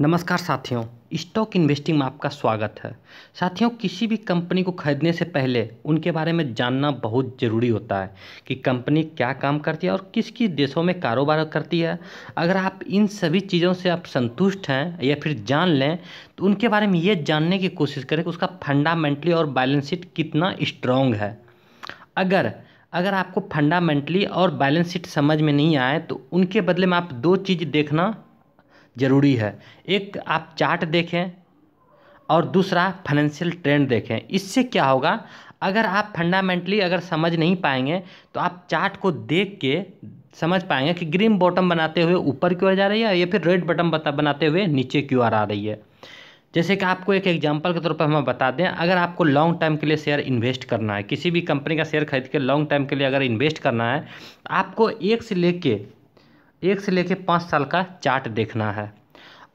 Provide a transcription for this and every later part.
नमस्कार साथियों stock investing में आपका स्वागत है साथियों किसी भी कंपनी को खरीदने से पहले उनके बारे में जानना बहुत ज़रूरी होता है कि कंपनी क्या काम करती है और किस किस देशों में कारोबार करती है अगर आप इन सभी चीज़ों से आप संतुष्ट हैं या फिर जान लें तो उनके बारे में ये जानने की कोशिश करें कि उसका फंडामेंटली और बैलेंस शीट कितना स्ट्रॉन्ग है अगर अगर आपको फंडामेंटली और बैलेंस शीट समझ में नहीं आए तो उनके बदले में आप दो चीज़ देखना ज़रूरी है एक आप चार्ट देखें और दूसरा फाइनेंशियल ट्रेंड देखें इससे क्या होगा अगर आप फंडामेंटली अगर समझ नहीं पाएंगे तो आप चार्ट को देख के समझ पाएंगे कि ग्रीन बॉटम बनाते हुए ऊपर की ओर जा रही है या फिर रेड बॉटम बनाते हुए नीचे की ओर आ रही है जैसे कि आपको एक एग्जांपल के तौर पर हम बता दें अगर आपको लॉन्ग टाइम के लिए शेयर इन्वेस्ट करना है किसी भी कंपनी का शेयर खरीद के लॉन्ग टाइम के लिए अगर इन्वेस्ट करना है तो आपको एक से लेके एक से लेकर पाँच साल का चार्ट देखना है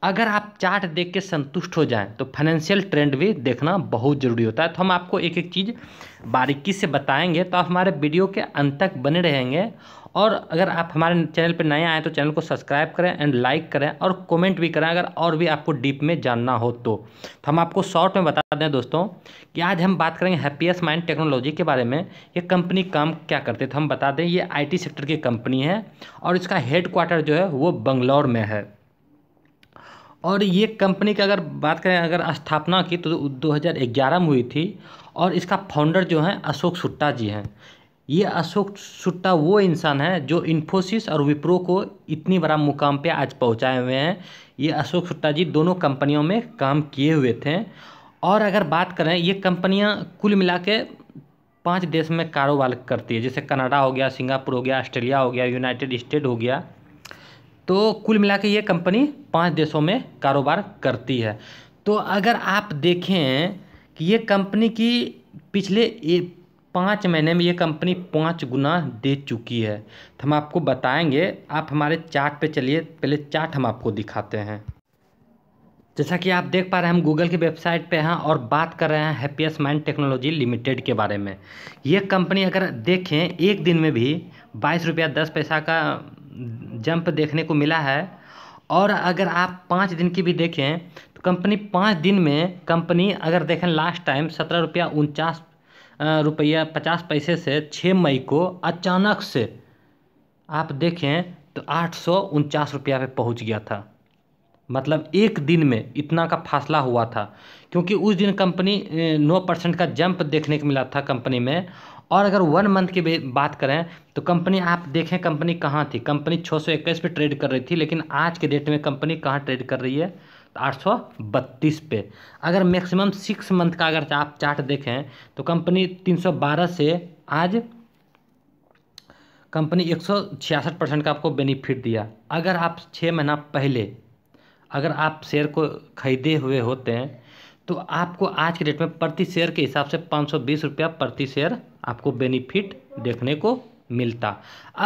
अगर आप चार्ट देख के संतुष्ट हो जाएं तो फाइनेंशियल ट्रेंड भी देखना बहुत ज़रूरी होता है तो हम आपको एक एक चीज़ बारीकी से बताएंगे तो आप हमारे वीडियो के अंत तक बने रहेंगे और अगर आप हमारे चैनल पर नए आएँ तो चैनल को सब्सक्राइब करें एंड लाइक करें और कमेंट भी करें अगर और भी आपको डीप में जानना हो तो, तो हम आपको शॉर्ट में बता दें दोस्तों कि आज हम बात करेंगे हैप्पीएस्ट माइंड टेक्नोलॉजी के बारे में ये कंपनी काम क्या करते तो हम बता दें ये आईटी सेक्टर की कंपनी है और इसका हेड क्वार्टर जो है वो बंगलौर में है और ये कंपनी का अगर बात करें अगर स्थापना की तो 2011 में हुई थी और इसका फाउंडर जो है अशोक सुट्टा जी हैं ये अशोक सुट्टा वो इंसान है जो इन्फोसिस और विप्रो को इतनी बड़ा मुकाम पे आज पहुंचाए हुए हैं ये अशोक सुट्टा जी दोनों कंपनियों में काम किए हुए थे और अगर बात करें ये कंपनियाँ कुल मिला के पाँच देश में कारोबार करती है जैसे कनाडा हो गया सिंगापुर हो गया ऑस्ट्रेलिया हो गया यूनाइटेड स्टेट हो गया तो कुल मिला के ये कंपनी पाँच देशों में कारोबार करती है तो अगर आप देखें कि ये कंपनी की पिछले पाँच महीने में ये कंपनी पाँच गुना दे चुकी है तो हम आपको बताएंगे आप हमारे चार्ट पे चलिए पहले चार्ट हम आपको दिखाते हैं जैसा कि आप देख पा रहे हैं हम गूगल की वेबसाइट पे हैं और बात कर रहे हैं हैप्पीएस माइंड टेक्नोलॉजी लिमिटेड के बारे में ये कंपनी अगर देखें एक दिन में भी बाईस रुपया दस पैसा का जंप देखने को मिला है और अगर आप पाँच दिन की भी देखें तो कंपनी पाँच दिन में कंपनी अगर देखें लास्ट टाइम सत्रह रुपया उनचास रुपया पचास पैसे से छः मई को अचानक से आप देखें तो आठ सौ उनचास रुपया पे पहुँच गया था मतलब एक दिन में इतना का फासला हुआ था क्योंकि उस दिन कंपनी नौ परसेंट का जंप देखने को मिला था कंपनी में और अगर वन मंथ की बात करें तो कंपनी आप देखें कंपनी कहाँ थी कंपनी छः सौ इक्कीस पर ट्रेड कर रही थी लेकिन आज के डेट में कंपनी कहाँ ट्रेड कर रही है तो आठ सौ बत्तीस पे अगर मैक्सिमम सिक्स मंथ का अगर आप चार्ट देखें तो कंपनी तीन सौ बारह से आज कंपनी एक सौ छियासठ परसेंट का आपको बेनिफिट दिया अगर आप छः महीना पहले अगर आप शेयर को खरीदे हुए होते हैं तो आपको आज के डेट में प्रति शेयर के हिसाब से पाँच सौ बीस रुपया प्रति शेयर आपको बेनिफिट देखने को मिलता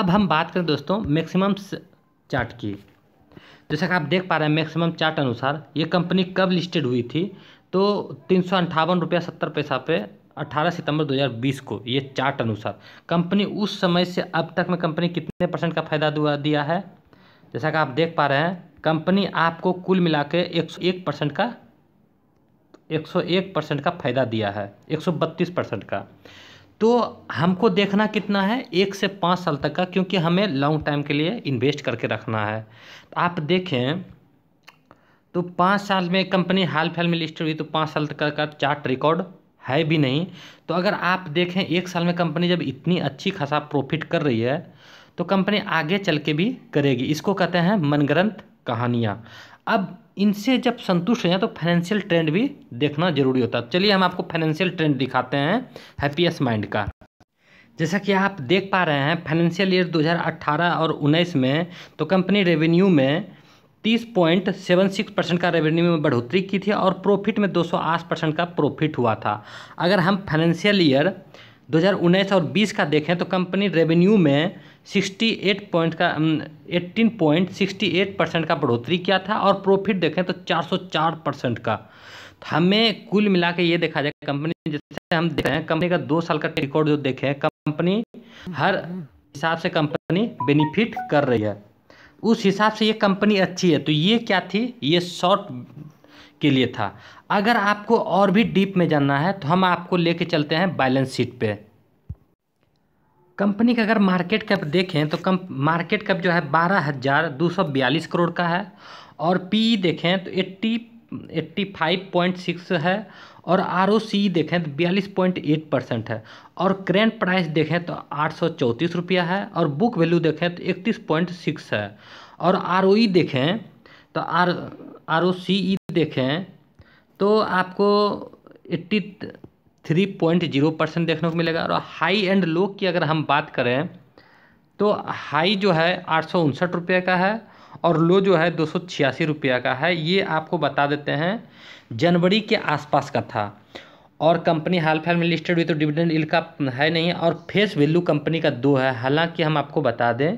अब हम बात करें दोस्तों मैक्सिमम चार्ट की जैसा कि आप देख पा रहे हैं मैक्सिमम चार्ट अनुसार ये कंपनी कब लिस्टेड हुई थी तो तीन सौ अंठावन रुपया सत्तर पैसा पे अट्ठारह सितंबर 2020 को ये चार्ट अनुसार कंपनी उस समय से अब तक में कंपनी कितने परसेंट का फायदा दिया है जैसा कि आप देख पा रहे हैं कंपनी आपको कुल मिला के एक सौ एक परसेंट का एक सौ एक परसेंट का फ़ायदा दिया है एक सौ बत्तीस परसेंट का तो हमको देखना कितना है एक से पाँच साल तक का क्योंकि हमें लॉन्ग टाइम के लिए इन्वेस्ट करके रखना है तो आप देखें तो पाँच साल में कंपनी हाल फिलहाल में लिस्टेड हुई तो पाँच साल तक का चार्ट रिकॉर्ड है भी नहीं तो अगर आप देखें एक साल में कंपनी जब इतनी अच्छी खासा प्रॉफिट कर रही है तो कंपनी आगे चल के भी करेगी इसको कहते हैं मनगरंत कहानियाँ अब इनसे जब संतुष्ट हो जाए तो फाइनेंशियल ट्रेंड भी देखना जरूरी होता है चलिए हम आपको फाइनेंशियल ट्रेंड दिखाते हैं हैप्पीएस्ट माइंड का जैसा कि आप देख पा रहे हैं फाइनेंशियल ईयर 2018 और 19 में तो कंपनी रेवेन्यू में 30.76 परसेंट का रेवेन्यू में बढ़ोतरी की थी और प्रॉफिट में 208 परसेंट का प्रॉफिट हुआ था अगर हम फाइनेंशियल ईयर 2019 और 20 का देखें तो कंपनी रेवेन्यू में सिक्सटी एट पॉइंट का eighteen point sixty eight percent का बढ़ोतरी किया था और प्रॉफिट देखें तो चार सौ चार परसेंट का तो हमें कुल मिला के ये देखा जाए कंपनी जैसे हम देख रहे हैं कंपनी का दो साल का रिकॉर्ड जो देखें कंपनी हर हिसाब से कंपनी बेनिफिट कर रही है उस हिसाब से ये कंपनी अच्छी है तो ये क्या थी ये शॉर्ट के लिए था अगर आपको और भी डीप में जानना है तो हम आपको लेके चलते हैं बैलेंस शीट पे कंपनी का अगर मार्केट कैप देखें तो कम मार्केट कैप जो है बारह हज़ार दो सौ बयालीस करोड़ का है और पी e देखें तो eighty eighty five point six है और आर ओ सी देखें तो बयालीस पॉइंट एट परसेंट है और करेंट प्राइस देखें तो आठ सौ चौंतीस रुपया है और बुक वैल्यू देखें तो इकतीस पॉइंट सिक्स है और आर ओ ई देखें तो आर आर ओ सी ई देखें तो आपको eighty three point zero percent देखने को मिलेगा और हाई एंड लो की अगर हम बात करें तो हाई जो है आठ सौ उनसठ रुपये का है और लो जो है दो सौ छियासी रुपये का है ये आपको बता देते हैं जनवरी के आसपास का था और कंपनी हाल फिलहाल में लिस्टेड हुई तो डिविडेंड इल का है नहीं और फेस वैल्यू कंपनी का दो है हालांकि हम आपको बता दें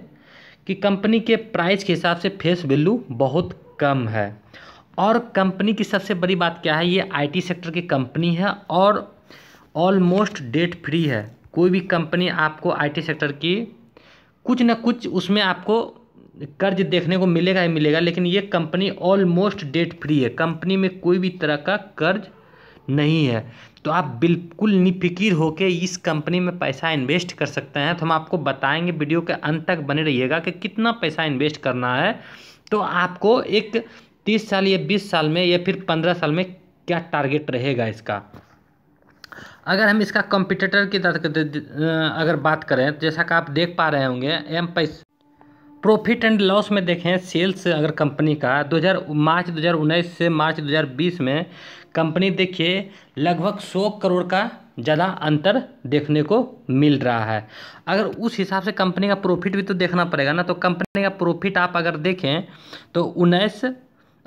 कि कंपनी के प्राइस के हिसाब से फेस वैल्यू बहुत कम है और कंपनी की सबसे बड़ी बात क्या है ये आईटी सेक्टर की कंपनी है और ऑलमोस्ट डेट फ्री है कोई भी कंपनी आपको आईटी सेक्टर की कुछ ना कुछ उसमें आपको कर्ज देखने को मिलेगा ही मिलेगा लेकिन ये कंपनी ऑलमोस्ट डेट फ्री है कंपनी में कोई भी तरह का कर्ज नहीं है तो आप बिल्कुल निफिकिर होकर इस कंपनी में पैसा इन्वेस्ट कर सकते हैं तो हम आपको बताएंगे वीडियो के अंत तक बने रहिएगा कि कितना पैसा इन्वेस्ट करना है तो आपको एक तीस साल या बीस साल में या फिर पंद्रह साल में क्या टारगेट रहेगा इसका अगर हम इसका कंपिटिटर की अगर बात करें जैसा कि आप देख पा रहे होंगे एम पैस प्रॉफिट एंड लॉस में देखें सेल्स अगर कंपनी का 2000 मार्च 2019 से मार्च 2020 में कंपनी देखिए लगभग 100 करोड़ का ज़्यादा अंतर देखने को मिल रहा है अगर उस हिसाब से कंपनी का प्रॉफिट भी तो देखना पड़ेगा ना तो कंपनी का प्रॉफिट आप अगर देखें तो उन्नीस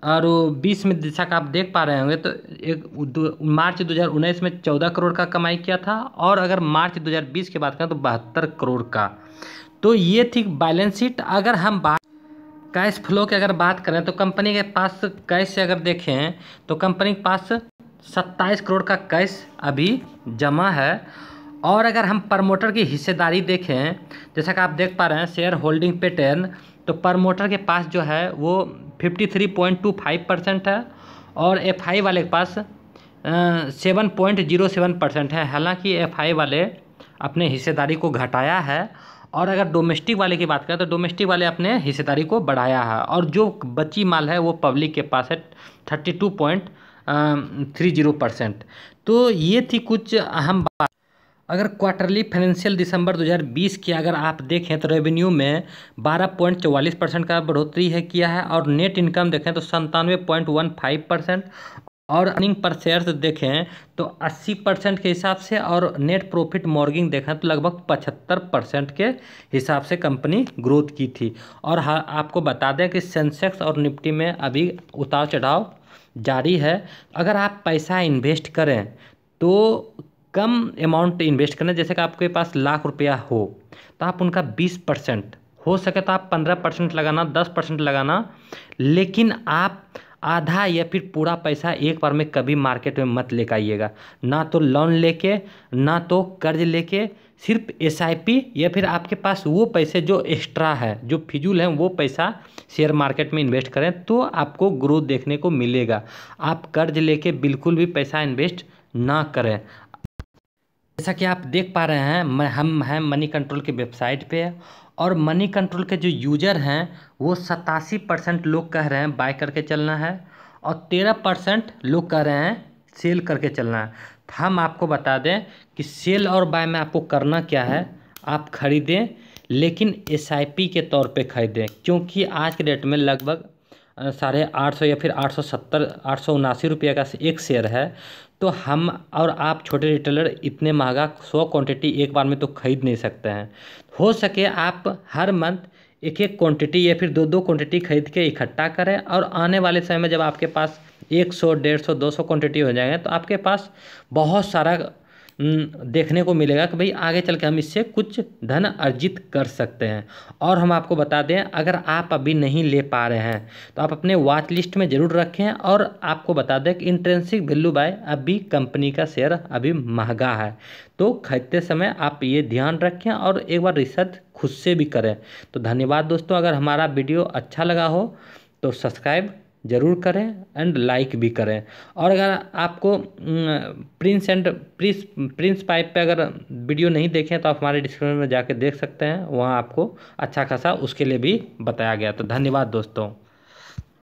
और बीस में जैसा कि आप देख पा रहे होंगे तो एक दो, मार्च 2019 में 14 करोड़ का कमाई किया था और अगर मार्च 2020 की बात करें तो बहत्तर करोड़ का तो ये थी बैलेंस शीट अगर हम बात कैश फ्लो की अगर बात करें तो कंपनी के पास कैश अगर देखें तो कंपनी के पास सत्ताईस करोड़ का कैश अभी जमा है और अगर हम प्रमोटर की हिस्सेदारी देखें जैसा कि आप देख पा रहे हैं शेयर होल्डिंग पेटर्न तो मोटर के पास जो है वो fifty three point two five percent है और एफ आई वाले के पास seven point zero seven percent है हालांकि एफ आई वाले अपने हिस्सेदारी को घटाया है और अगर डोमेस्टिक वाले की बात करें तो डोमेस्टिक वाले अपने हिस्सेदारी को बढ़ाया है और जो बची माल है वो पब्लिक के पास है thirty two point three zero percent तो ये थी कुछ अहम बात अगर क्वार्टरली फाइनेंशियल दिसंबर 2020 की अगर आप देखें तो रेवेन्यू में बारह पॉइंट चौवालीस परसेंट का बढ़ोतरी है किया है और नेट इनकम देखें तो संतानवे पॉइंट वन फाइव परसेंट और अर्निंग पर शेयर्स देखें तो 80 परसेंट के हिसाब से और नेट प्रॉफिट मॉर्गिंग देखें तो लगभग 75 परसेंट के हिसाब से कंपनी ग्रोथ की थी और हाँ आपको बता दें कि सेंसेक्स और निफ्टी में अभी उतार चढ़ाव जारी है अगर आप पैसा इन्वेस्ट करें तो कम अमाउंट इन्वेस्ट करना जैसे कि आपके पास लाख रुपया हो तो आप उनका बीस परसेंट हो सके तो आप पंद्रह परसेंट लगाना दस परसेंट लगाना लेकिन आप आधा या फिर पूरा पैसा एक बार में कभी मार्केट में मत लेकर आइएगा ना तो लोन लेके ना तो कर्ज लेके सिर्फ एस या फिर आपके पास वो पैसे जो एक्स्ट्रा है जो फिजूल है वो पैसा शेयर मार्केट में इन्वेस्ट करें तो आपको ग्रोथ देखने को मिलेगा आप कर्ज लेके बिल्कुल भी पैसा इन्वेस्ट ना करें जैसा कि आप देख पा रहे हैं हम हैं मनी कंट्रोल की वेबसाइट पे और मनी कंट्रोल के जो यूज़र हैं वो सतासी परसेंट लोग कह रहे हैं बाय करके चलना है और तेरह परसेंट लोग कह रहे हैं सेल करके चलना है तो हम आपको बता दें कि सेल और बाय में आपको करना क्या है आप खरीदें लेकिन एस के तौर पे खरीदें क्योंकि आज के डेट में लगभग साढ़े आठ सौ या फिर आठ सौ सत्तर आठ सौ उनासी रुपये का एक शेयर है तो हम और आप छोटे रिटेलर इतने महंगा सौ क्वांटिटी एक बार में तो खरीद नहीं सकते हैं हो सके आप हर मंथ एक एक क्वांटिटी या फिर दो दो क्वांटिटी खरीद के इकट्ठा करें और आने वाले समय में जब आपके पास एक सौ डेढ़ सौ दो सौ क्वान्टिटी हो जाएंगे तो आपके पास बहुत सारा देखने को मिलेगा कि भाई आगे चल के हम इससे कुछ धन अर्जित कर सकते हैं और हम आपको बता दें अगर आप अभी नहीं ले पा रहे हैं तो आप अपने वॉच लिस्ट में ज़रूर रखें और आपको बता दें कि इंट्रेंसिक वैल्यू बाय अभी कंपनी का शेयर अभी महंगा है तो खरीदते समय आप ये ध्यान रखें और एक बार रिसर्च खुद से भी करें तो धन्यवाद दोस्तों अगर हमारा वीडियो अच्छा लगा हो तो सब्सक्राइब ज़रूर करें एंड लाइक भी करें और अगर आपको prince and prince prince pipe पे अगर वीडियो नहीं देखें तो आप हमारे डिस्क्रिप्शन में जाके देख सकते हैं वहाँ आपको अच्छा खासा उसके लिए भी बताया गया तो धन्यवाद दोस्तों